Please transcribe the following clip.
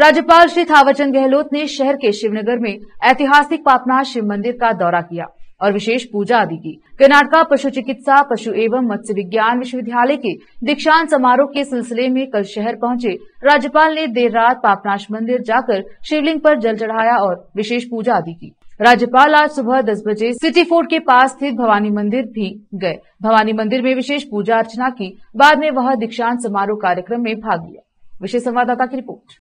राज्यपाल श्री थावरचंद गहलोत ने शहर के शिवनगर में ऐतिहासिक पापनाथ शिव मंदिर का दौरा किया और विशेष पूजा आदि की कर्नाटका पशु चिकित्सा पशु एवं मत्स्य विज्ञान विश्वविद्यालय के दीक्षांत समारोह के सिलसिले में कल शहर पहुंचे राज्यपाल ने देर रात पापनाश मंदिर जाकर शिवलिंग पर जल चढ़ाया और विशेष पूजा आदि की राज्यपाल आज सुबह 10 बजे सिटी फोर्ट के पास स्थित भवानी मंदिर भी गए भवानी मंदिर में विशेष पूजा अर्चना की बाद में वह दीक्षांत समारोह कार्यक्रम में भाग लिया विशेष संवाददाता की रिपोर्ट